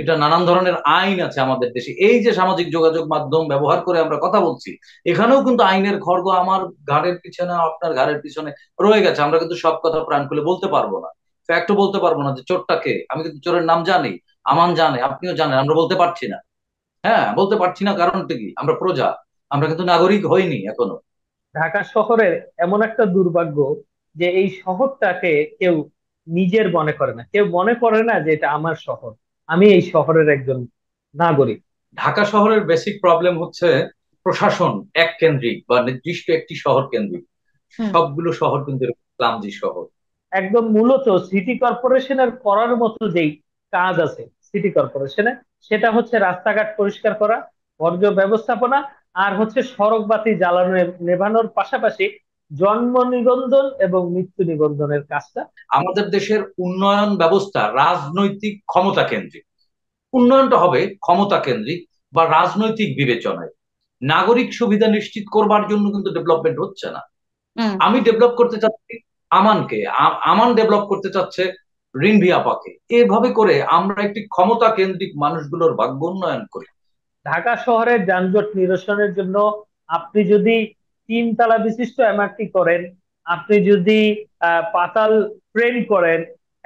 এটা নানান ধরনের আইন আছে আমাদের দেশে এই যে সামাজিক যোগাযোগ মাধ্যম ব্যবহার করে আমরা কথা বলছি এখানেও কিন্তু আইনের খর্গ আমার ঘাড়ের পিছনে আপনার ঘাড়ের পিছনে রয়ে গেছে আমরা কিন্তু সব কথা প্রাণ খুলে বলতে পারবো না ফ্যাক্টও বলতে পারবো না যে চোরটাকে আমি কিন্তু চোরের নাম জানি আমান জানে আপনিও জানেন আমরা বলতে পারছি না হ্যাঁ বলতে পারছি না কারণটা কি আমরা প্রজা আমরা কিন্তু নাগরিক হইনি এখনো ঢাকা শহরের এমন একটা দুর্ভাগ্য যে এই শহরটাকে কেউ নিজের মনে করে না কেউ মনে করে না যে এটা আমার শহর আমি এই শহরের একজন নাগরিক ঢাকা শহরের বেসিক প্রবলেম হচ্ছে প্রশাসন এক কেন্দ্রিক বা নির্দিষ্ট একটি শহর কেন্দ্রিক সবগুলো শহর কিন্তু ক্লামজি শহর একদম মূলত সিটি কর্পোরেশনের করার মতো যেই কাজ আছে সিটি কর্পোরেশনে সেটা হচ্ছে রাস্তাঘাট পরিষ্কার করা বর্জ্য ব্যবস্থাপনা আর হচ্ছে সড়ক বাতি জ্বালানো নেভানোর পাশাপাশি জন্ম নিবন্ধন এবং মৃত্যু নিবন্ধনের কাজটা আমাদের দেশের উন্নয়ন ব্যবস্থা রাজনৈতিক ক্ষমতা কেন্দ্রিক উন্নয়নটা হবে ক্ষমতা কেন্দ্রিক বা রাজনৈতিক বিবেচনায় নাগরিক সুবিধা নিশ্চিত করবার জন্য কিন্তু ডেভেলপমেন্ট হচ্ছে না আমি ডেভেলপ করতে চাচ্ছি আমানকে আমান ডেভেলপ করতে চাচ্ছে রিনভি আপাকে এভাবে করে আমরা একটি ক্ষমতা কেন্দ্রিক মানুষগুলোর ভাগ্য উন্নয়ন করি ঢাকা শহরের যানজট নিরসনের জন্য আপনি যদি তিন তালা বিশিষ্ট এমআরটি করেন আপনি যদি পাতাল ট্রেন করেন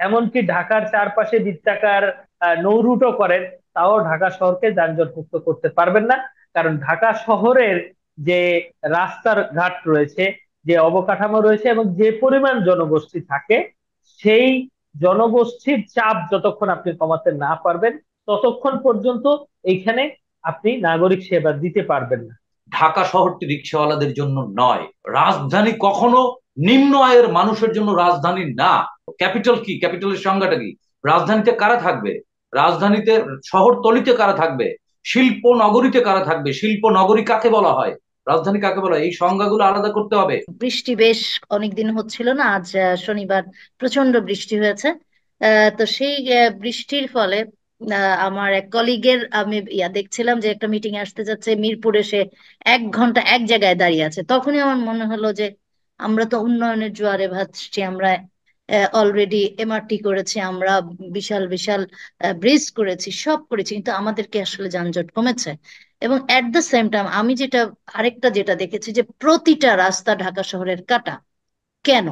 এমনকি ঢাকার চারপাশে বৃত্তাকার নৌরুটও করেন তাও ঢাকা শহরকে যানজট মুক্ত করতে পারবেন না কারণ ঢাকা শহরের যে রাস্তার ঘাট রয়েছে যে অবকাঠামো রয়েছে এবং যে পরিমাণ জনগোষ্ঠী থাকে সেই জনগোষ্ঠীর চাপ যতক্ষণ আপনি কমাতে না পারবেন ততক্ষণ পর্যন্ত এইখানে আপনি নাগরিক সেবা দিতে পারবেন না ঢাকা শহরটি রিক্সাওয়ালাদের জন্য নয় রাজধানী কখনো নিম্ন আয়ের মানুষের জন্য রাজধানী না ক্যাপিটাল কি ক্যাপিটালের সংজ্ঞাটা কি রাজধানীতে কারা থাকবে রাজধানীতে শহরতলিতে কারা থাকবে শিল্প নগরীতে কারা থাকবে শিল্প নগরী কাকে বলা হয় রাজধানী কাকে বলা এই সংজ্ঞাগুলো আলাদা করতে হবে বৃষ্টি বেশ অনেকদিন হচ্ছিল না আজ শনিবার প্রচন্ড বৃষ্টি হয়েছে তো সেই বৃষ্টির ফলে আমার এক কলিগের আমি ইয়া দেখছিলাম যে একটা মিটিং আসতে যাচ্ছে মিরপুরে সে এক ঘন্টা এক জায়গায় দাঁড়িয়ে আছে তখনই আমার মনে হলো যে আমরা তো উন্নয়নের জোয়ারে ভাসছি আমরা অলরেডি এমআরটি করেছি আমরা বিশাল বিশাল ব্রিজ করেছি সব করেছি কিন্তু আমাদেরকে আসলে যানজট কমেছে এবং এট দ্য সেম টাইম আমি যেটা আরেকটা যেটা দেখেছি যে প্রতিটা রাস্তা ঢাকা শহরের কাটা কেন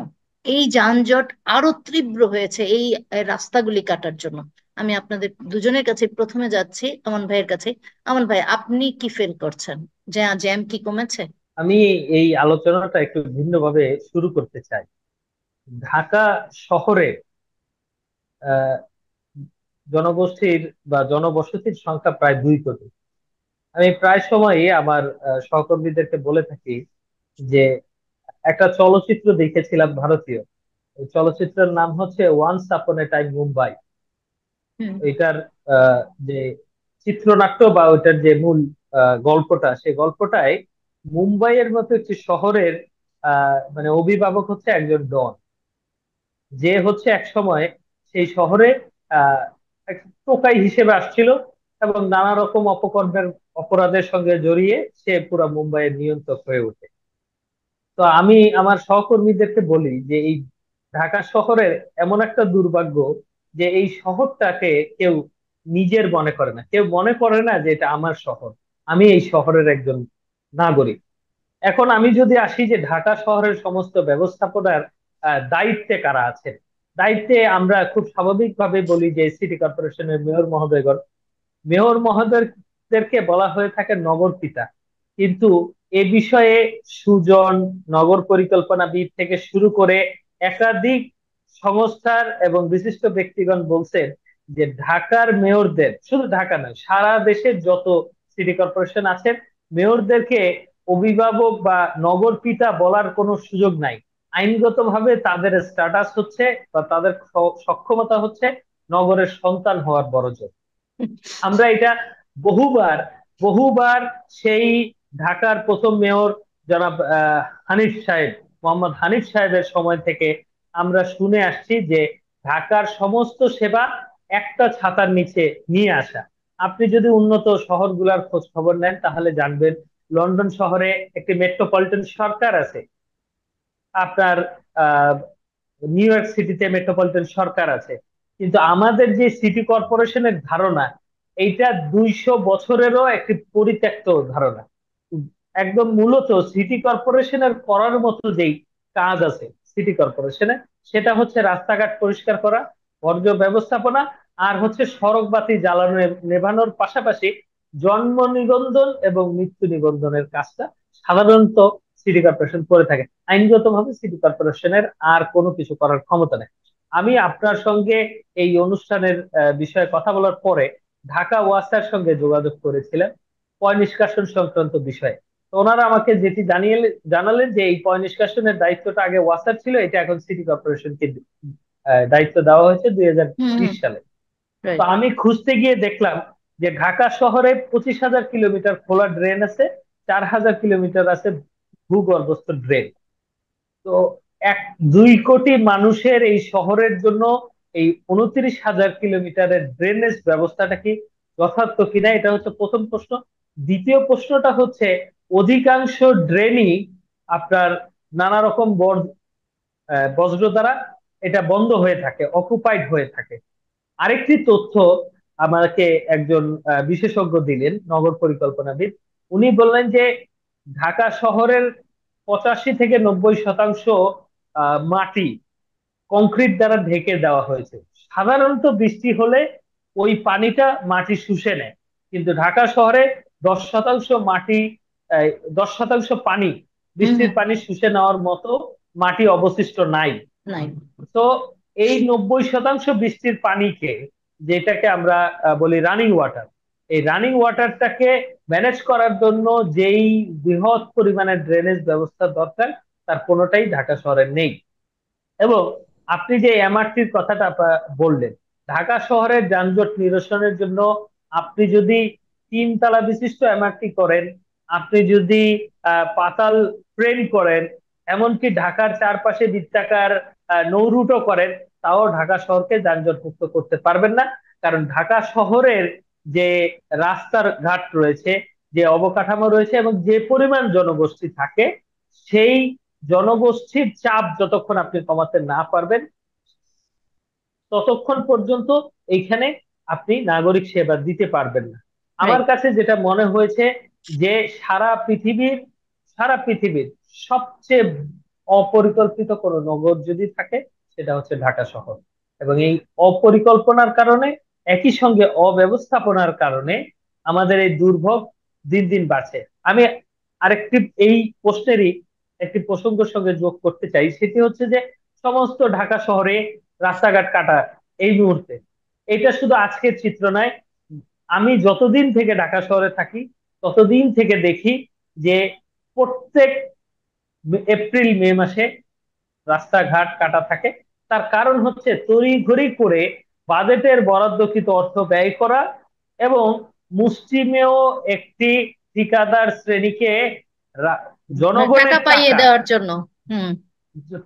এই যানজট আরো তীব্র হয়েছে এই রাস্তাগুলি কাটার জন্য আমি আপনাদের দুজনের কাছে প্রথমে যাচ্ছি আমন ভাইয়ের কাছে আমন ভাই আপনি কি ফিল করছেন যে জ্যাম কি কমেছে আমি এই আলোচনাটা একটু ভিন্নভাবে শুরু করতে চাই ঢাকা শহরে জনগোষ্ঠীর বা জনবসতির সংখ্যা প্রায় দুই কোটি আমি প্রায় সময়ই আমার সহকর্মীদেরকে বলে থাকি যে একটা চলচ্চিত্র দেখেছিলাম ভারতীয় চলচ্চিত্রের নাম হচ্ছে ওয়ান্স আপন এ টাইম মুম্বাই এটার যে চিত্রনাট্য বা ওইটার যে মূল গল্পটা সেই গল্পটায় মুম্বাইয়ের মতো একটি শহরের মানে অভিভাবক হচ্ছে একজন ডন যে হচ্ছে এক সময় সেই শহরে টোকাই হিসেবে আসছিল এবং নানা রকম অপকর্মের অপরাধের সঙ্গে জড়িয়ে সে পুরো মুম্বাইয়ের নিয়ন্ত্রক হয়ে ওঠে তো আমি আমার সহকর্মীদেরকে বলি যে এই ঢাকা শহরের এমন একটা দুর্ভাগ্য যে এই শহরটাকে কেউ নিজের মনে করে না কেউ মনে করে না যে এটা আমার শহর আমি এই শহরের একজন নাগরিক এখন আমি যদি আসি যে ঢাকা শহরের সমস্ত ব্যবস্থাপনার দায়িত্বে কারা আছেন দায়িত্বে আমরা খুব স্বাভাবিকভাবে বলি যে সিটি কর্পোরেশনের মেয়র মহোদয়গণ মেয়র মহোদয়দেরকে বলা হয়ে থাকে নগর পিতা কিন্তু এ বিষয়ে সুজন নগর পরিকল্পনাবিদ থেকে শুরু করে একাধিক সংস্থার এবং বিশিষ্ট ব্যক্তিগণ বলছেন যে ঢাকার মেয়রদের শুধু ঢাকা নয় সারা দেশের যত সিটি কর্পোরেশন আছে মেয়রদেরকে অভিভাবক বা নগর পিতা বলার কোনো সুযোগ নাই আইনগতভাবে তাদের স্ট্যাটাস হচ্ছে বা তাদের সক্ষমতা হচ্ছে নগরের সন্তান হওয়ার বড়জোর আমরা এটা বহুবার বহুবার সেই ঢাকার প্রথম মেয়র জনাব হানিফ সাহেব মোহাম্মদ হানিফ সাহেবের সময় থেকে আমরা শুনে আসছি যে ঢাকার সমস্ত সেবা একটা ছাতার নিচে নিয়ে আসা আপনি যদি উন্নত শহরগুলার খোঁজ খবর নেন তাহলে জানবেন লন্ডন শহরে একটি মেট্রোপলিটন সরকার আছে আপনার নিউ ইয়র্ক সিটিতে মেট্রোপলিটন সরকার আছে কিন্তু আমাদের যে সিটি কর্পোরেশনের ধারণা এইটা দুইশো বছরেরও একটি পরিত্যক্ত ধারণা একদম মূলত সিটি কর্পোরেশনের করার মতো যেই কাজ আছে সিটি কর্পোরেশনে সেটা হচ্ছে রাস্তাঘাট পরিষ্কার করা বর্জ্য ব্যবস্থাপনা আর হচ্ছে সড়ক বাতি জ্বালানো নেভানোর পাশাপাশি জন্ম নিবন্ধন এবং মৃত্যু নিবন্ধনের কাজটা সাধারণত সিটি কর্পোরেশন করে থাকে আইনগতভাবে সিটি কর্পোরেশনের আর কোনো কিছু করার ক্ষমতা নেই আমি আপনার সঙ্গে এই অনুষ্ঠানের বিষয়ে কথা বলার পরে ঢাকা ওয়াসার সঙ্গে যোগাযোগ করেছিলাম পয় নিষ্কাশন সংক্রান্ত বিষয়ে ওনারা আমাকে যেটি জানিয়ে জানালেন যে এই পয় নিষ্কাশনের দায়িত্বটা আগে ওয়াসার ছিল এটা এখন সিটি কর্পোরেশনকে দায়িত্ব দেওয়া হয়েছে দুই হাজার সালে তো আমি খুঁজতে গিয়ে দেখলাম যে ঢাকা শহরে পঁচিশ হাজার কিলোমিটার খোলা ড্রেন আছে চার হাজার কিলোমিটার আছে ভূগর্ভস্থ ড্রেন তো এক দুই কোটি মানুষের এই শহরের জন্য এই উনত্রিশ হাজার কিলোমিটারের ড্রেনেজ ব্যবস্থাটা কি যথার্থ কিনা এটা হচ্ছে প্রথম প্রশ্ন দ্বিতীয় প্রশ্নটা হচ্ছে অধিকাংশ ড্রেনই আপনার নানা রকম বজ্র দ্বারা এটা বন্ধ হয়ে থাকে অকুপাইড হয়ে থাকে আরেকটি তথ্য আমাকে একজন বিশেষজ্ঞ দিলেন নগর পরিকল্পনাবিদ উনি বললেন যে ঢাকা শহরের পঁচাশি থেকে নব্বই শতাংশ মাটি কংক্রিট দ্বারা ঢেকে দেওয়া হয়েছে সাধারণত বৃষ্টি হলে ওই পানিটা মাটি শুষে নেয় কিন্তু ঢাকা শহরে দশ শতাংশ মাটি দশ শতাংশ পানি বৃষ্টির পানি শুষে নেওয়ার মতো মাটি অবশিষ্ট নাই তো এই নব্বই শতাংশ বৃষ্টির পানিকে যেটাকে আমরা বলি রানিং ওয়াটার এই রানিং ওয়াটারটাকে ম্যানেজ করার জন্য যেই বৃহৎ পরিমাণে ড্রেনেজ ব্যবস্থা দরকার তার কোনোটাই ঢাকা শহরে নেই এবং আপনি যে এমআরটির কথাটা বললেন ঢাকা শহরের যানজট নিরসনের জন্য আপনি যদি তিন তালা বিশিষ্ট এমআরটি করেন আপনি যদি পাতাল প্রেম করেন এমনকি ঢাকার চারপাশে বৃত্তাকার নৌরুটও করেন তাও ঢাকা শহরকে যানজট মুক্ত করতে পারবেন না কারণ ঢাকা শহরের যে রাস্তার ঘাট রয়েছে যে অবকাঠামো রয়েছে এবং যে পরিমাণ জনগোষ্ঠী থাকে সেই জনগোষ্ঠীর চাপ যতক্ষণ আপনি কমাতে না পারবেন ততক্ষণ পর্যন্ত এইখানে আপনি নাগরিক সেবা দিতে পারবেন না আমার কাছে যেটা মনে হয়েছে যে সারা পৃথিবীর সারা পৃথিবীর সবচেয়ে অপরিকল্পিত কোনো নগর যদি থাকে সেটা হচ্ছে ঢাকা শহর এবং এই অপরিকল্পনার কারণে একই সঙ্গে অব্যবস্থাপনার কারণে আমাদের এই দুর্ভোগ দিন দিন বাড়ছে আমি আরেকটি এই প্রশ্নেরই একটি প্রসঙ্গের সঙ্গে যোগ করতে চাই সেটি হচ্ছে যে সমস্ত ঢাকা শহরে রাস্তাঘাট কাটা এই মুহূর্তে এটা শুধু আজকের চিত্র নয় আমি যতদিন থেকে ঢাকা শহরে থাকি ততদিন থেকে দেখি যে প্রত্যেক এপ্রিল মে মাসে রাস্তাঘাট কাটা থাকে তার কারণ হচ্ছে ঘড়ি করে বাজেটের বরাদ্দকৃত অর্থ ব্যয় করা এবং মুসলিমেও একটি ঠিকাদার শ্রেণীকে জনগণের পাইয়ে দেওয়ার জন্য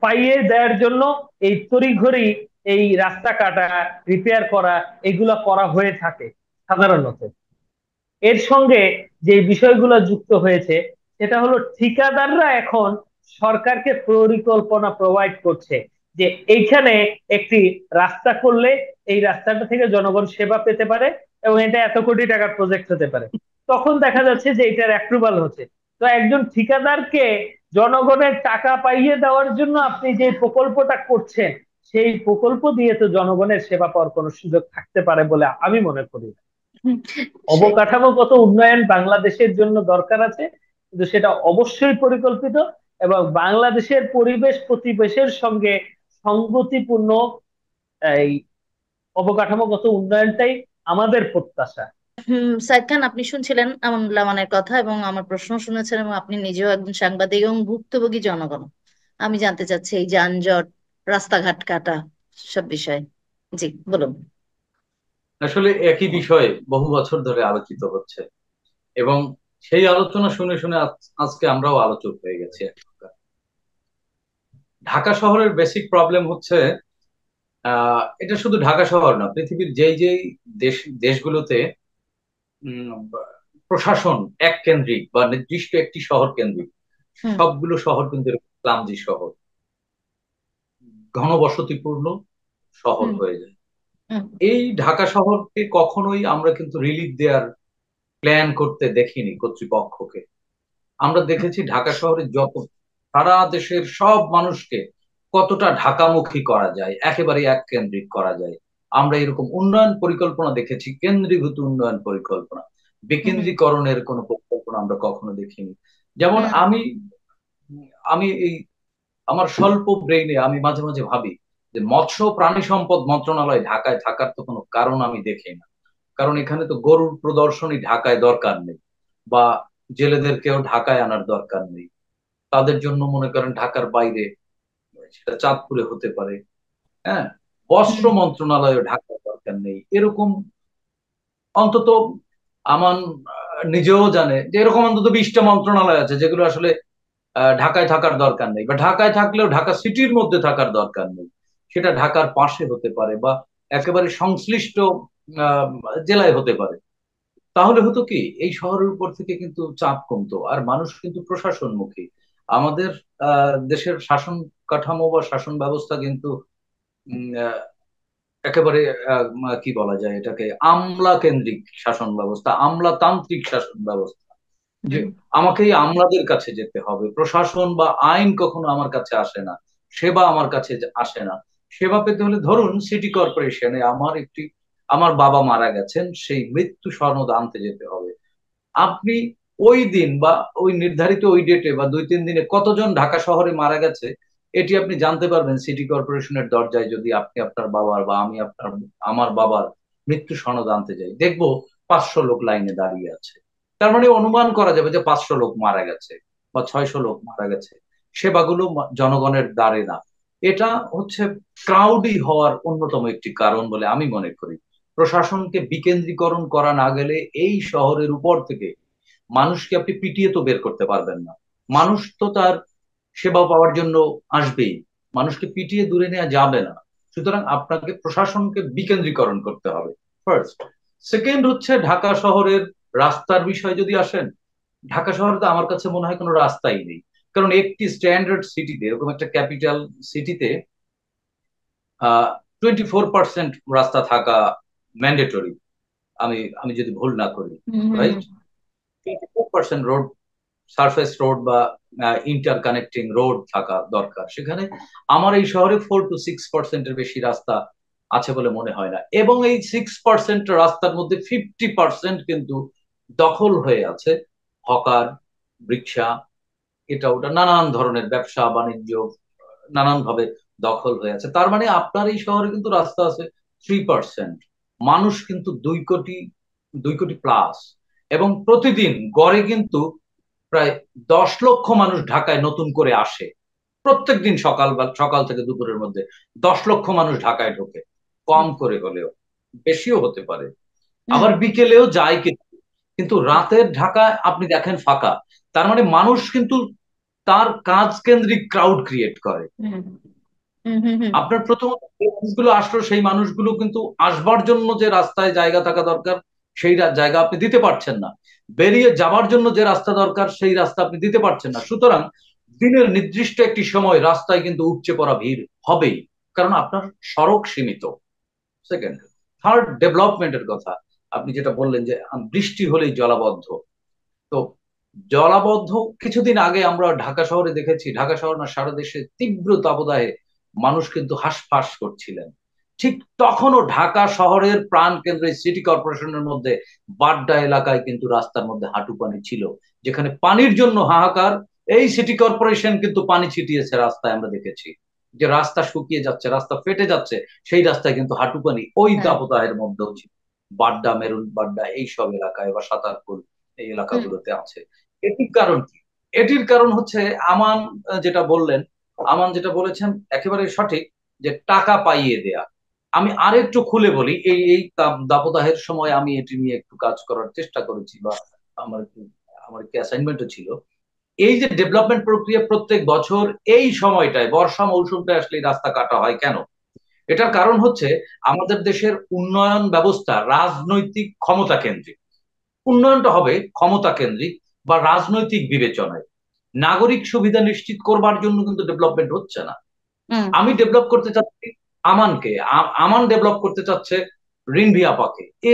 পাইয়ে দেওয়ার জন্য এই তরিঘড়ি এই রাস্তা কাটা রিপেয়ার করা এগুলা করা হয়ে থাকে সাধারণত এর সঙ্গে যে বিষয়গুলো যুক্ত হয়েছে সেটা হলো ঠিকাদাররা এখন সরকারকে পরিকল্পনা প্রোভাইড করছে যে এইখানে একটি রাস্তা করলে এই রাস্তাটা থেকে জনগণ সেবা পেতে পারে এবং এটা এত কোটি টাকার প্রজেক্ট হতে পারে তখন দেখা যাচ্ছে যে এটার অ্যাপ্রুভাল হচ্ছে তো একজন ঠিকাদারকে জনগণের টাকা পাইয়ে দেওয়ার জন্য আপনি যে প্রকল্পটা করছেন সেই প্রকল্প দিয়ে তো জনগণের সেবা পাওয়ার কোনো সুযোগ থাকতে পারে বলে আমি মনে করি না অবকাঠামোগত উন্নয়ন বাংলাদেশের জন্য দরকার আছে কিন্তু সেটা অবশ্যই পরিকল্পিত এবং বাংলাদেশের পরিবেশ প্রতিবেশের সঙ্গে সংগতিপূর্ণ এই অবকাঠামোগত উন্নয়নটাই আমাদের প্রত্যাশা সাইদ খান আপনি শুনছিলেন আমানুল্লামানের কথা এবং আমার প্রশ্ন শুনেছেন এবং আপনি নিজেও একজন সাংবাদিক এবং ভুক্তভোগী জনগণ আমি জানতে চাচ্ছি এই যানজট রাস্তাঘাট কাটা সব বিষয়ে জি বলুন আসলে একই বিষয়ে বহু বছর ধরে আলোচিত হচ্ছে এবং সেই আলোচনা শুনে শুনে আজকে আমরাও আলোচক হয়ে গেছি ঢাকা শহরের বেসিক প্রবলেম হচ্ছে এটা শুধু ঢাকা শহর না পৃথিবীর যেই যেই দেশ দেশগুলোতে প্রশাসন এক কেন্দ্রিক বা নির্দিষ্ট একটি শহর কেন্দ্রিক সবগুলো শহর কিন্তু ক্লামজি শহর ঘনবসতিপূর্ণ শহর হয়ে যায় এই ঢাকা শহরকে কখনোই আমরা কিন্তু রিলিফ দেওয়ার প্ল্যান করতে দেখিনি কর্তৃপক্ষকে আমরা দেখেছি ঢাকা শহরে যত সারা দেশের সব মানুষকে কতটা ঢাকামুখী করা যায় একেবারে এক কেন্দ্রিক করা যায় আমরা এরকম উন্নয়ন পরিকল্পনা দেখেছি কেন্দ্রীভূত উন্নয়ন পরিকল্পনা বিকেন্দ্রীকরণের কোনো পরিকল্পনা আমরা কখনো দেখিনি যেমন হ্যাঁ। আমি আমি এই আমার স্বল্প ব্রেইনে আমি মাঝে মাঝে ভাবি যে মৎস্য প্রাণী সম্পদ মন্ত্রণালয় ঢাকায় থাকার তো কোনো কারণ আমি দেখি না কারণ এখানে তো গরুর প্রদর্শনী ঢাকায় দরকার নেই বা জেলেদেরকেও ঢাকায় আনার দরকার নেই তাদের জন্য মনে করেন ঢাকার বাইরে সেটা চাঁদপুরে হতে পারে হ্যাঁ বস্ত্র মন্ত্রণালয় ঢাকার দরকার নেই এরকম অন্তত আমার নিজেও জানে যে এরকম অন্তত বিশটা মন্ত্রণালয় আছে যেগুলো আসলে ঢাকায় থাকার দরকার নেই বা ঢাকায় থাকলেও ঢাকা সিটির মধ্যে থাকার দরকার নেই সেটা ঢাকার পাশে হতে পারে বা একেবারে সংশ্লিষ্ট জেলায় হতে পারে তাহলে হতো কি এই শহরের উপর থেকে কিন্তু চাপ কমতো আর মানুষ কিন্তু প্রশাসনমুখী আমাদের দেশের শাসন কাঠামো বা শাসন ব্যবস্থা কিন্তু একেবারে কি বলা যায় এটাকে আমলা কেন্দ্রিক শাসন ব্যবস্থা আমলাতান্ত্রিক শাসন ব্যবস্থা যে আমাকেই আমলাদের কাছে যেতে হবে প্রশাসন বা আইন কখনো আমার কাছে আসে না সেবা আমার কাছে আসে না সেবা পেতে হলে ধরুন সিটি কর্পোরেশনে আমার একটি আমার বাবা মারা গেছেন সেই মৃত্যু স্বর্ণদ আনতে যেতে হবে আপনি ওই দিন বা ওই নির্ধারিত ওই ডেটে বা দুই তিন দিনে কতজন ঢাকা শহরে মারা গেছে এটি আপনি জানতে পারবেন সিটি কর্পোরেশনের দরজায় যদি আপনি আপনার বাবার বা আমি আপনার আমার বাবার মৃত্যু সনদ আনতে যাই দেখবো পাঁচশো লোক লাইনে দাঁড়িয়ে আছে তার মানে অনুমান করা যাবে যে পাঁচশো লোক মারা গেছে বা ছয়শো লোক মারা গেছে সেবাগুলো জনগণের দ্বারে না এটা হচ্ছে ক্রাউডি হওয়ার অন্যতম একটি কারণ বলে আমি মনে করি প্রশাসনকে বিকেন্দ্রীকরণ করা না গেলে এই শহরের উপর থেকে মানুষকে আপনি পিটিয়ে তো বের করতে পারবেন না মানুষ তো তার সেবা পাওয়ার জন্য আসবেই মানুষকে পিটিয়ে দূরে নেওয়া যাবে না সুতরাং আপনাকে প্রশাসনকে বিকেন্দ্রীকরণ করতে হবে ফার্স্ট সেকেন্ড হচ্ছে ঢাকা শহরের রাস্তার বিষয় যদি আসেন ঢাকা শহরে তো আমার কাছে মনে হয় কোনো রাস্তাই নেই কারণ একটি স্ট্যান্ডার্ড সিটিতে এরকম একটা ক্যাপিটাল সিটিতে টোয়েন্টি ফোর পার্সেন্ট রাস্তা থাকা ম্যান্ডেটরি আমি আমি যদি ভুল না করি right twenty four percent road surface road বা ইন্টার কানেক্টিং রোড থাকা দরকার সেখানে আমার এই শহরে ফোর টু সিক্স পার্সেন্টের বেশি রাস্তা আছে বলে মনে হয় না এবং এই সিক্স পার্সেন্ট রাস্তার মধ্যে ফিফটি পার্সেন্ট কিন্তু দখল হয়ে আছে হকার রিক্সা এটা ওটা নানান ধরনের ব্যবসা বাণিজ্য নানান ভাবে দখল হয়ে আছে তার মানে আপনার এই শহরে কিন্তু রাস্তা আছে থ্রি পার্সেন্ট মানুষ কিন্তু দুই কোটি দুই কোটি প্লাস এবং প্রতিদিন গড়ে কিন্তু প্রায় দশ লক্ষ মানুষ ঢাকায় নতুন করে আসে প্রত্যেক দিন সকাল বা সকাল থেকে দুপুরের মধ্যে দশ লক্ষ মানুষ ঢাকায় ঢোকে কম করে হলেও বেশিও হতে পারে আবার বিকেলেও যায় কিন্তু কিন্তু রাতের ঢাকা আপনি দেখেন ফাঁকা তার মানে মানুষ কিন্তু তার কাজ কেন্দ্রিক ক্রাউড ক্রিয়েট করে আপনার প্রথমত মানুষগুলো আসলো সেই মানুষগুলো কিন্তু আসবার জন্য যে রাস্তায় জায়গা থাকা দরকার সেই জায়গা আপনি দিতে পারছেন না বেরিয়ে যাবার জন্য যে রাস্তা দরকার সেই রাস্তা আপনি দিতে পারছেন না সুতরাং দিনের নির্দিষ্ট একটি সময় রাস্তায় কিন্তু উপচে পড়া ভিড় হবেই কারণ আপনার সড়ক সীমিত সেকেন্ড থার্ড ডেভেলপমেন্টের কথা আপনি যেটা বললেন যে বৃষ্টি হলেই জলাবদ্ধ তো জলাবদ্ধ কিছুদিন আগে আমরা ঢাকা শহরে দেখেছি ঢাকা শহর না সারা দেশে তীব্র তাপদাহে মানুষ কিন্তু হাসফাস করছিলেন ঠিক তখনও ঢাকা শহরের প্রাণ কেন্দ্রে সিটি কর্পোরেশনের মধ্যে বাড্ডা এলাকায় কিন্তু রাস্তার মধ্যে হাঁটু পানি ছিল যেখানে পানির জন্য হাহাকার এই সিটি কর্পোরেশন কিন্তু পানি ছিটিয়েছে রাস্তায় আমরা দেখেছি যে রাস্তা শুকিয়ে যাচ্ছে রাস্তা ফেটে যাচ্ছে সেই রাস্তায় কিন্তু হাঁটু পানি ওই হ্যাঁ। তাপদাহের মধ্যেও ছিল বাড্ডা মেরুন বাড্ডা এইসব এলাকায় বা সাতারপুর এই এলাকাগুলোতে আছে এটির কারণ কি এটির কারণ হচ্ছে আমান যেটা বললেন আমান যেটা বলেছেন একেবারে সঠিক যে টাকা পাইয়ে দেয়া আমি আরেকটু খুলে বলি এই এই দাপদাহের সময় আমি এটি নিয়ে একটু কাজ করার চেষ্টা করেছি বা আমার আমার একটি অ্যাসাইনমেন্টও ছিল এই যে ডেভেলপমেন্ট প্রক্রিয়া প্রত্যেক বছর এই সময়টায় বর্ষা মৌসুমটা আসলে রাস্তা কাটা হয় কেন এটার কারণ হচ্ছে আমাদের দেশের উন্নয়ন ব্যবস্থা রাজনৈতিক ক্ষমতা কেন্দ্রিক উন্নয়নটা হবে ক্ষমতা কেন্দ্রিক বা রাজনৈতিক বিবেচনায় নাগরিক সুবিধা নিশ্চিত করবার জন্য কিন্তু ডেভেলপমেন্ট হচ্ছে না আমি ডেভেলপ করতে চাচ্ছি আমানকে আমান ডেভেলপ করতে চাচ্ছে রিনভি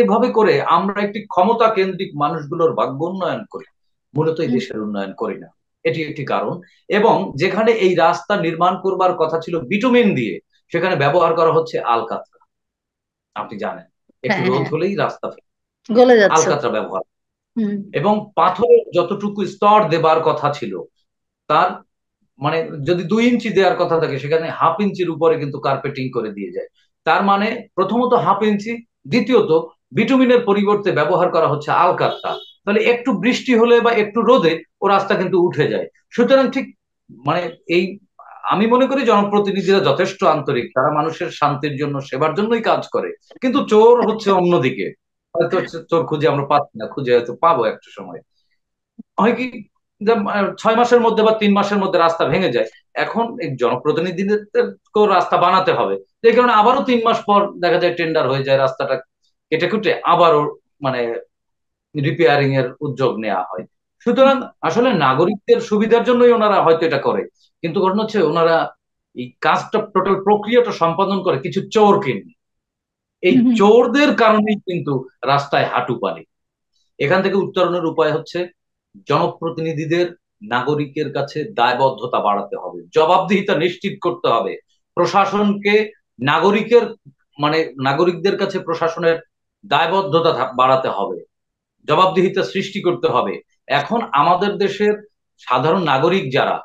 এভাবে করে আমরা একটি ক্ষমতা কেন্দ্রিক মানুষগুলোর ভাগ্য উন্নয়ন করি মূলত এই দেশের উন্নয়ন করি না এটি একটি কারণ এবং যেখানে এই রাস্তা নির্মাণ করবার কথা ছিল বিটুমিন দিয়ে সেখানে ব্যবহার করা হচ্ছে আলকাতরা আপনি জানেন একটু হ্যাঁ, রোদ হ্যাঁ। হলেই রাস্তা আলকাতরা ব্যবহার এবং পাথরের যতটুকু স্তর দেবার কথা ছিল তার মানে যদি দুই ইঞ্চি দেওয়ার কথা থাকে সেখানে হাফ ইঞ্চির উপরে কিন্তু কার্পেটিং করে দিয়ে যায় তার মানে প্রথমত হাফ ইঞ্চি দ্বিতীয়ত বিটুমিনের পরিবর্তে ব্যবহার করা হচ্ছে আলকাত্তা তাহলে একটু বৃষ্টি হলে বা একটু রোদে ও রাস্তা কিন্তু উঠে যায় সুতরাং ঠিক মানে এই আমি মনে করি জনপ্রতিনিধিরা যথেষ্ট আন্তরিক তারা মানুষের শান্তির জন্য সেবার জন্যই কাজ করে কিন্তু চোর হচ্ছে অন্যদিকে তোর খুঁজে আমরা পাচ্ছি না খুঁজে হয়তো পাবো একটা সময় হয় কি ছয় মাসের মধ্যে বা তিন মাসের মধ্যে রাস্তা ভেঙে যায় এখন জনপ্রতিনিধিদেরকেও রাস্তা বানাতে হবে এই কারণে আবারও তিন মাস পর দেখা যায় টেন্ডার হয়ে যায় রাস্তাটা কেটে কুটে আবারও মানে রিপেয়ারিং এর উদ্যোগ নেওয়া হয় সুতরাং আসলে নাগরিকদের সুবিধার জন্যই ওনারা হয়তো এটা করে কিন্তু ঘটনা হচ্ছে ওনারা এই কাজটা টোটাল প্রক্রিয়াটা সম্পাদন করে কিছু চোর কিনে এই চোরদের কারণেই কিন্তু রাস্তায় হাঁটু পানি এখান থেকে উত্তরণের উপায় হচ্ছে জনপ্রতিনিধিদের নাগরিকের কাছে দায়বদ্ধতা বাড়াতে হবে জবাবদিহিতা নিশ্চিত করতে হবে প্রশাসনকে নাগরিকের মানে নাগরিকদের কাছে প্রশাসনের দায়বদ্ধতা বাড়াতে হবে জবাবদিহিতা সৃষ্টি করতে হবে এখন আমাদের দেশের সাধারণ নাগরিক যারা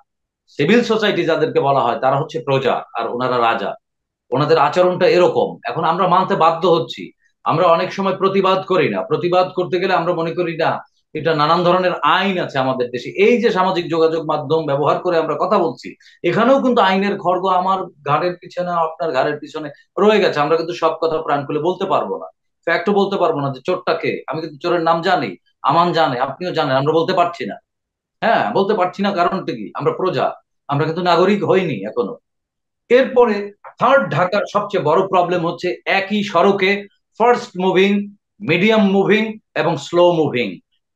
সিভিল সোসাইটি যাদেরকে বলা হয় তারা হচ্ছে প্রজা আর ওনারা রাজা ওনাদের আচরণটা এরকম এখন আমরা মানতে বাধ্য হচ্ছি আমরা অনেক সময় প্রতিবাদ করি না প্রতিবাদ করতে গেলে আমরা মনে করি না এটা নানান ধরনের আইন আছে আমাদের দেশে এই যে সামাজিক যোগাযোগ মাধ্যম ব্যবহার করে আমরা কথা বলছি এখানেও কিন্তু আইনের খড়গ আমার ঘাড়ের পিছনে আপনার ঘাড়ের পিছনে রয়ে গেছে আমরা কিন্তু সব কথা প্রাণ খুলে বলতে পারবো না ফ্যাক্টও বলতে পারবো না যে চোরটাকে আমি কিন্তু চোরের নাম জানি আমান জানে আপনিও জানেন আমরা বলতে পারছি না হ্যাঁ বলতে পারছি না কারণটা কি আমরা প্রজা আমরা কিন্তু নাগরিক হইনি এখনো এরপরে থার্ড ঢাকার সবচেয়ে বড় প্রবলেম হচ্ছে একই সড়কে ফার্স্ট মুভিং মিডিয়াম মুভিং এবং স্লো মুভিং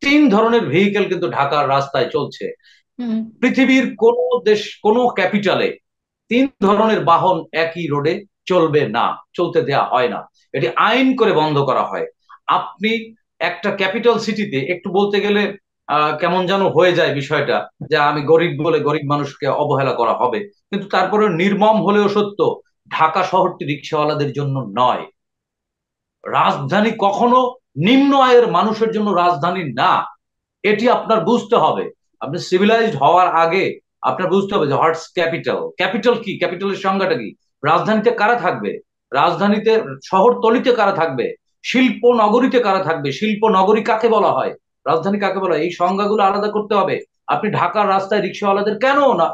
তিন ধরনের ভেহিকেল কিন্তু ঢাকার রাস্তায় চলছে পৃথিবীর কোন দেশ কোন ক্যাপিটালে তিন ধরনের বাহন একই রোডে চলবে না চলতে দেয়া হয় না এটি আইন করে বন্ধ করা হয় আপনি একটা ক্যাপিটাল সিটিতে একটু বলতে গেলে কেমন যেন হয়ে যায় বিষয়টা যে আমি গরিব বলে গরিব মানুষকে অবহেলা করা হবে কিন্তু তারপরে নির্মম হলেও সত্য ঢাকা শহরটি রিক্সাওয়ালাদের জন্য নয় রাজধানী কখনো নিম্ন আয়ের মানুষের জন্য রাজধানী না এটি আপনার বুঝতে হবে আপনি সিভিলাইজড হওয়ার আগে আপনার বুঝতে হবে যে হোয়াটস ক্যাপিটাল ক্যাপিটাল কি ক্যাপিটালের সংজ্ঞাটা কি রাজধানীতে কারা থাকবে রাজধানীতে শহরতলিতে কারা থাকবে শিল্প নগরীতে কারা থাকবে শিল্প নগরী কাকে বলা হয় রাজধানী কাকে বলা এই সংজ্ঞাগুলো আলাদা করতে হবে আপনি ঢাকার রাস্তায় রিক্সাওয়ালাদের কেন না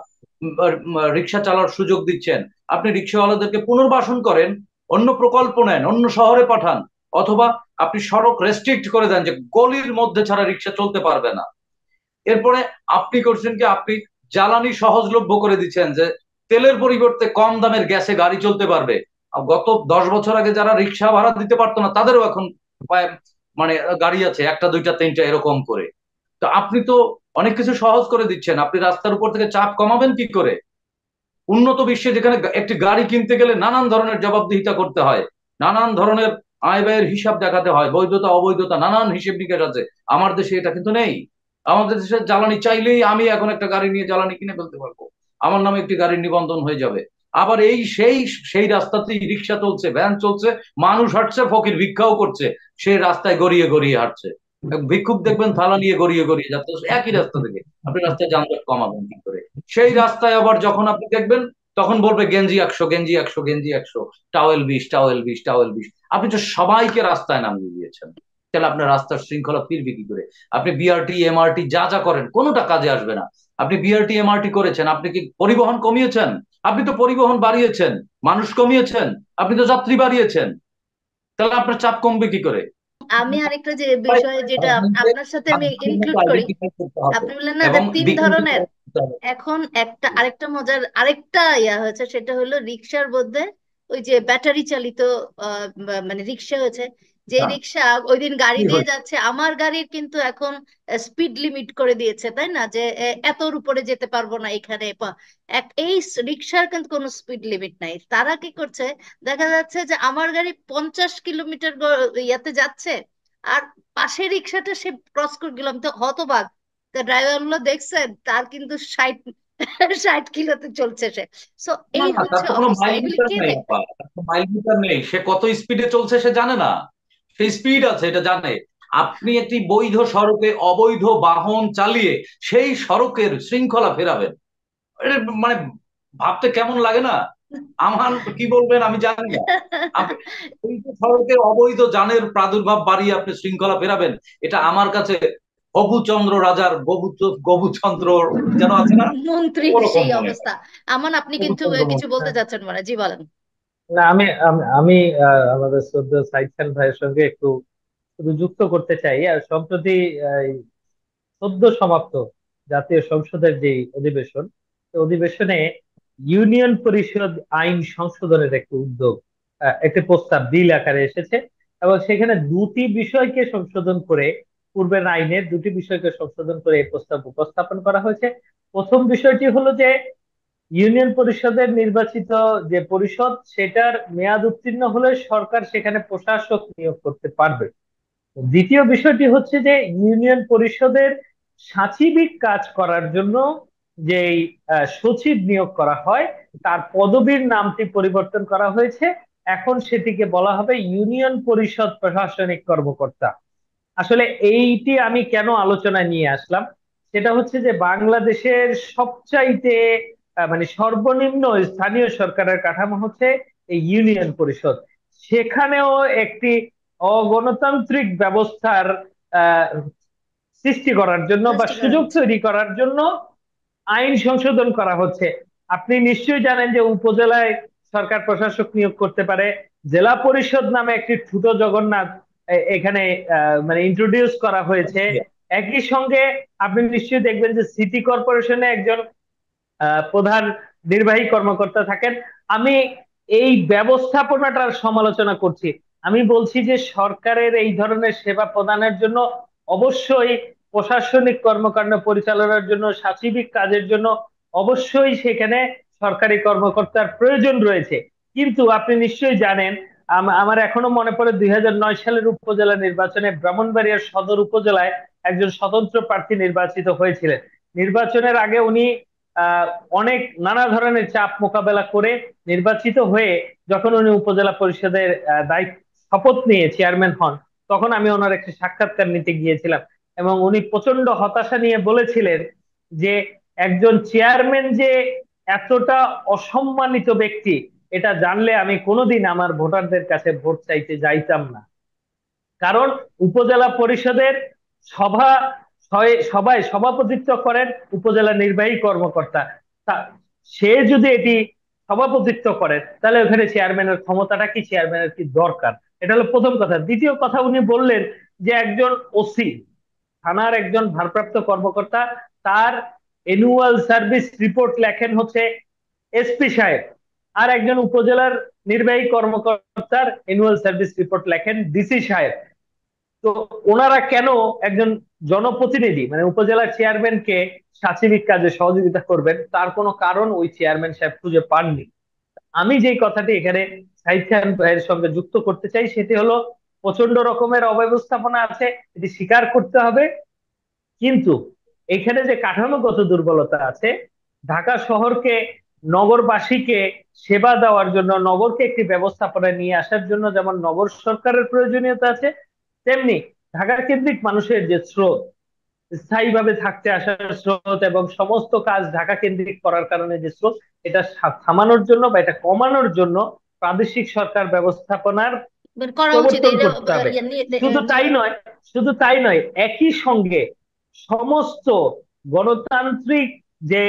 রিক্সা চালার সুযোগ দিচ্ছেন আপনি রিক্সাওয়ালাদেরকে পুনর্বাসন করেন অন্য প্রকল্প নেন অন্য শহরে পাঠান অথবা আপনি সড়ক রেস্ট্রিক্ট করে দেন যে গলির মধ্যে ছাড়া রিক্সা চলতে পারবে না এরপরে আপনি করছেন কি আপনি জ্বালানি সহজলভ্য করে দিচ্ছেন যে তেলের পরিবর্তে কম দামের গ্যাসে গাড়ি চলতে পারবে গত দশ বছর আগে যারা রিক্সা ভাড়া দিতে পারতো না তাদেরও এখন মানে গাড়ি আছে একটা দুইটা তিনটা এরকম করে তো আপনি তো অনেক কিছু সহজ করে দিচ্ছেন আপনি রাস্তার উপর থেকে চাপ কমাবেন কি করে উন্নত বিশ্বে যেখানে একটি গাড়ি কিনতে গেলে নানান ধরনের জবাবদিহিতা করতে হয় নানান ধরনের আয় ব্যয়ের হিসাব দেখাতে হয় বৈধতা অবৈধতা নানান হিসেব নিকেশ আছে আমার দেশে এটা কিন্তু নেই আমাদের দেশে জ্বালানি চাইলেই আমি এখন একটা গাড়ি নিয়ে জ্বালানি কিনে ফেলতে পারবো আমার নামে একটি গাড়ির নিবন্ধন হয়ে যাবে আবার এই সেই সেই রাস্তাতেই রিক্সা চলছে ভ্যান চলছে মানুষ হাঁটছে ফকির ভিক্ষাও করছে সেই রাস্তায় গড়িয়ে গড়িয়ে হাঁটছে ভিক্ষুক দেখবেন থালা নিয়ে গড়িয়ে গড়িয়ে যাচ্ছে একই রাস্তা থেকে আপনি রাস্তায় যানজট কমাবেন কি করে সেই রাস্তায় আবার যখন আপনি দেখবেন তখন বলবে গেঞ্জি একশো গেঞ্জি একশো গেঞ্জি একশো টাওয়েল বিশ টাওয়েল বিশ টাওয়েল বিশ আপনি তো সবাইকে রাস্তায় নামিয়ে দিয়েছেন তাহলে আপনার রাস্তার শৃঙ্খলা ফিরবে কি করে আপনি বিআরটি এমআরটি যা যা করেন কোনোটা কাজে আসবে না আপনি বিআরটি এমআরটি করেছেন আপনি কি পরিবহন কমিয়েছেন আপনি তো পরিবহন বাড়িয়েছেন মানুষ কমিয়েছেন আপনি তো যাত্রী বাড়িয়েছেন তাহলে আপনার চাপ কমবে কি করে আমি আরেকটা যে বিষয়ে যেটা আপনার সাথে আমি ইনক্লুড করি আপনি বললেন না যে তিন ধরনের এখন একটা আরেকটা মজার আরেকটা ইয়া হয়েছে সেটা হলো রিক্সার মধ্যে ওই যে ব্যাটারি চালিত মানে রিক্সা হয়েছে যে রিক্সা ওই দিন গাড়ি দিয়ে যাচ্ছে আমার গাড়ির কিন্তু এখন স্পিড লিমিট করে দিয়েছে তাই না যে এতর উপরে যেতে পারবো না এখানে এই রিক্সার কিন্তু কোনো স্পিড লিমিট নাই তারা কি করছে দেখা যাচ্ছে যে আমার গাড়ি পঞ্চাশ কিলোমিটার ইয়াতে যাচ্ছে আর পাশে রিক্সাটা সে ক্রস করে গেলাম তো হতবাক ড্রাইভার গুলো দেখছেন তার কিন্তু ষাট ষাট কিলোতে চলছে সে এই হচ্ছে অবস্থা এগুলি কে দেখবে মাইল মিটার নেই সে কত স্পিডে চলছে সে জানে না সেই স্পিড আছে এটা জানে আপনি একটি বৈধ সড়কে অবৈধ বাহন চালিয়ে সেই সড়কের শৃঙ্খলা ফেরাবেন মানে ভাবতে কেমন লাগে না আমার কি বলবেন আমি জানি সড়কের সড়কে অবৈধ যানের প্রাদুর্ভাব বাড়িয়ে আপনি শৃঙ্খলা ফেরাবেন এটা আমার কাছে গভুচন্দ্র রাজার গবুচন্দ্র যেন আছে না মন্ত্রী সেই অবস্থা আমান আপনি কিন্তু কিছু বলতে চাচ্ছেন মানে জি বলেন না আমি আমি আমাদের সদ্য সাইদ খান ভাইয়ের সঙ্গে একটু যুক্ত করতে চাই আর সম্প্রতি সদ্য সমাপ্ত জাতীয় সংসদের যে অধিবেশন অধিবেশনে ইউনিয়ন পরিষদ আইন সংশোধনের একটি উদ্যোগ একটি প্রস্তাব বিল আকারে এসেছে এবং সেখানে দুটি বিষয়কে সংশোধন করে পূর্বের আইনের দুটি বিষয়কে সংশোধন করে এই প্রস্তাব উপস্থাপন করা হয়েছে প্রথম বিষয়টি হলো যে ইউনিয়ন পরিষদের নির্বাচিত যে পরিষদ সেটার মেয়াদ উত্তীর্ণ হলে সরকার সেখানে প্রশাসক নিয়োগ করতে পারবে দ্বিতীয় বিষয়টি হচ্ছে যে ইউনিয়ন পরিষদের সাচিবিক কাজ করার জন্য যে সচিব নিয়োগ করা হয় তার পদবীর নামটি পরিবর্তন করা হয়েছে এখন সেটিকে বলা হবে ইউনিয়ন পরিষদ প্রশাসনিক কর্মকর্তা আসলে এইটি আমি কেন আলোচনা নিয়ে আসলাম সেটা হচ্ছে যে বাংলাদেশের সবচাইতে মানে সর্বনিম্ন স্থানীয় সরকারের কাঠামো হচ্ছে এই ইউনিয়ন পরিষদ সেখানেও একটি অগণতান্ত্রিক ব্যবস্থার সৃষ্টি করার জন্য বা সুযোগ তৈরি করার জন্য আইন সংশোধন করা হচ্ছে আপনি নিশ্চয়ই জানেন যে উপজেলায় সরকার প্রশাসক নিয়োগ করতে পারে জেলা পরিষদ নামে একটি ছোট জগন্নাথ এখানে মানে ইন্ট্রোডিউস করা হয়েছে একই সঙ্গে আপনি নিশ্চয়ই দেখবেন যে সিটি কর্পোরেশনে একজন প্রধান নির্বাহী কর্মকর্তা থাকেন আমি এই ব্যবস্থাপনাটার সমালোচনা করছি আমি বলছি যে সরকারের এই ধরনের সেবা প্রদানের জন্য অবশ্যই প্রশাসনিক কর্মকাণ্ড পরিচালনার জন্য সাচিবিক কাজের জন্য অবশ্যই সেখানে সরকারি কর্মকর্তার প্রয়োজন রয়েছে কিন্তু আপনি নিশ্চয়ই জানেন আমার এখনো মনে পড়ে দুই সালের উপজেলা নির্বাচনে ব্রাহ্মণবাড়িয়ার সদর উপজেলায় একজন স্বতন্ত্র প্রার্থী নির্বাচিত হয়েছিলেন নির্বাচনের আগে উনি অনেক নানা ধরনের চাপ মোকাবেলা করে নির্বাচিত হয়ে যখন উনি উপজেলা পরিষদের দায়িত্ব শপথ নিয়ে চেয়ারম্যান হন তখন আমি ওনার একটি সাক্ষাৎকার নিতে গিয়েছিলাম এবং উনি প্রচন্ড হতাশা নিয়ে বলেছিলেন যে একজন চেয়ারম্যান যে এতটা অসম্মানিত ব্যক্তি এটা জানলে আমি কোনোদিন আমার ভোটারদের কাছে ভোট চাইতে যাইতাম না কারণ উপজেলা পরিষদের সভা সবাই সভাপতিত্ব করেন উপজেলা নির্বাহী কর্মকর্তা সে যদি এটি সভাপতিত্ব করেন তাহলে ওখানে চেয়ারম্যানের ক্ষমতাটা কি চেয়ারম্যানের কি দরকার এটা হলো প্রথম কথা দ্বিতীয় কথা উনি বললেন যে একজন ওসি থানার একজন ভারপ্রাপ্ত কর্মকর্তা তার এনুয়াল সার্ভিস রিপোর্ট লেখেন হচ্ছে এসপি সাহেব আর একজন উপজেলার নির্বাহী কর্মকর্তার এনুয়াল সার্ভিস রিপোর্ট লেখেন ডিসি সাহেব তো ওনারা কেন একজন জনপ্রতিনিধি মানে উপজেলা চেয়ারম্যান কে সাচিবিক কাজে সহযোগিতা করবেন তার কোনো কারণ ওই চেয়ারম্যান সাহেব খুঁজে পাননি আমি যে কথাটি এখানে সাহিত্যায়ন ভাইয়ের সঙ্গে যুক্ত করতে চাই সেটি হলো প্রচন্ড রকমের অব্যবস্থাপনা আছে এটি স্বীকার করতে হবে কিন্তু এখানে যে কাঠামোগত দুর্বলতা আছে ঢাকা শহরকে নগরবাসীকে সেবা দেওয়ার জন্য নগরকে একটি ব্যবস্থাপনা নিয়ে আসার জন্য যেমন নগর সরকারের প্রয়োজনীয়তা আছে তেমনি ঢাকা কেন্দ্রিক মানুষের যে স্রোত স্থায়ীভাবে থাকতে আসার স্রোত এবং সমস্ত কাজ ঢাকা কেন্দ্রিক করার কারণে যে স্রোত এটা থামানোর জন্য বা এটা কমানোর জন্য প্রাদেশিক সরকার ব্যবস্থাপনার ইয়ে শুধু তাই নয় শুধু তাই নয় একই সঙ্গে সমস্ত গণতান্ত্রিক যে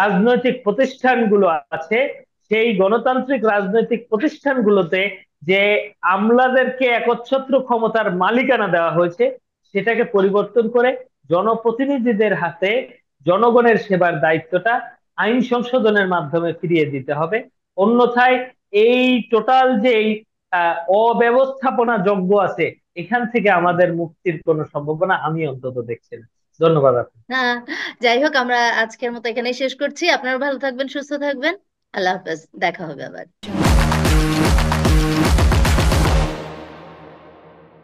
রাজনৈতিক প্রতিষ্ঠানগুলো আছে সেই গণতান্ত্রিক রাজনৈতিক প্রতিষ্ঠানগুলোতে যে আমলাদেরকে একচ্ছত্র ক্ষমতার মালিকানা দেওয়া হয়েছে সেটাকে পরিবর্তন করে জনপ্রতিনিধিদের হাতে জনগণের সেবার দায়িত্বটা আইন সংশোধনের মাধ্যমে ফিরিয়ে দিতে হবে অন্যথায় এই টোটাল যে অব্যবস্থাপনা যোগ্য আছে এখান থেকে আমাদের মুক্তির কোনো সম্ভাবনা আমি অন্তত দেখছি না ধন্যবাদ হ্যাঁ যাই হোক আমরা আজকের মতো এখানে শেষ করছি আপনারা ভালো থাকবেন সুস্থ থাকবেন আল্লাহ হাফেজ দেখা হবে আবার